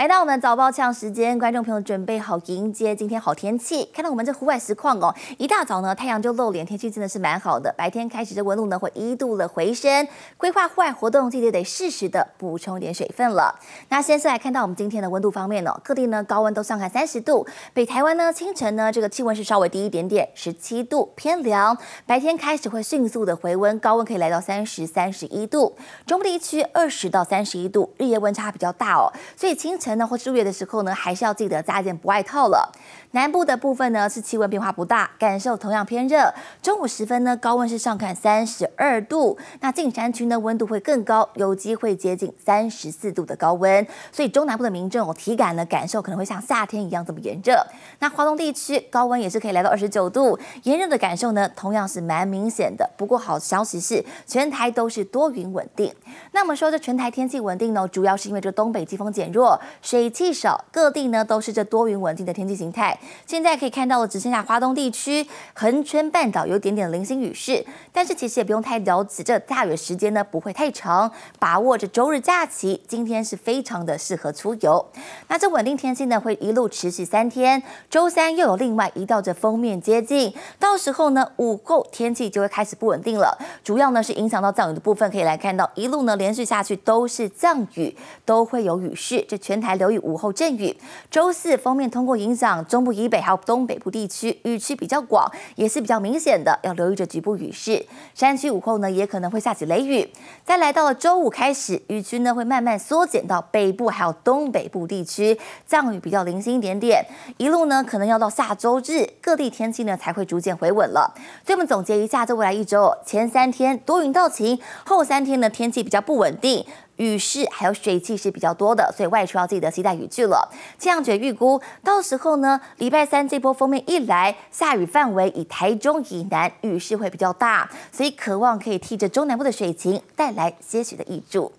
来到我们早报气象时间，观众朋友准备好迎接今天好天气。看到我们这户外实况哦，一大早呢太阳就露脸，天气真的是蛮好的。白天开始这温度呢会一度的回升，规划户外活动记得得适时的补充点水分了。那现在来看到我们今天的温度方面哦，各地呢高温都上看三十度。北台湾呢清晨呢这个气温是稍微低一点点，十七度偏凉，白天开始会迅速的回温，高温可以来到三十、三十一度。中部地区二十到三十一度，日夜温差比较大哦，所以清晨。或入夜的时候呢，还是要记得加一件薄外套了。南部的部分呢，是气温变化不大，感受同样偏热。中午时分呢，高温是上看三十二度。那进山区呢，温度会更高，有机会接近三十四度的高温。所以中南部的民众体感呢，感受可能会像夏天一样这么炎热。那华东地区高温也是可以来到二十九度，炎热的感受呢，同样是蛮明显的。不过好消息是，全台都是多云稳定。那么说这全台天气稳定呢，主要是因为这东北季风减弱。水汽少，各地呢都是这多云稳定的天气形态。现在可以看到的只剩下华东地区，横川半岛有点点零星雨势。但是其实也不用太着急，这大雨时间呢不会太长。把握这周日假期，今天是非常的适合出游。那这稳定天气呢会一路持续三天，周三又有另外一道这封面接近，到时候呢午后天气就会开始不稳定了。主要呢是影响到降雨的部分，可以来看到一路呢连续下去都是降雨，都会有雨势。这全台留意午后阵雨，周四方面通过影响中部以北还有东北部地区，雨区比较广，也是比较明显的，要留意着局部雨势。山区午后呢也可能会下起雷雨。再来到了周五开始，雨区呢会慢慢缩减到北部还有东北部地区，降雨比较零星一点点。一路呢可能要到下周日，各地天气呢才会逐渐回稳了。所以我们总结一下，这未来一周前三天多云到晴，后三天呢天气比较不稳定。雨势还有水汽是比较多的，所以外出要记得携带雨具了。气象局预估，到时候呢，礼拜三这波风面一来，下雨范围以台中以南雨势会比较大，所以渴望可以替这中南部的水情带来些许的益助。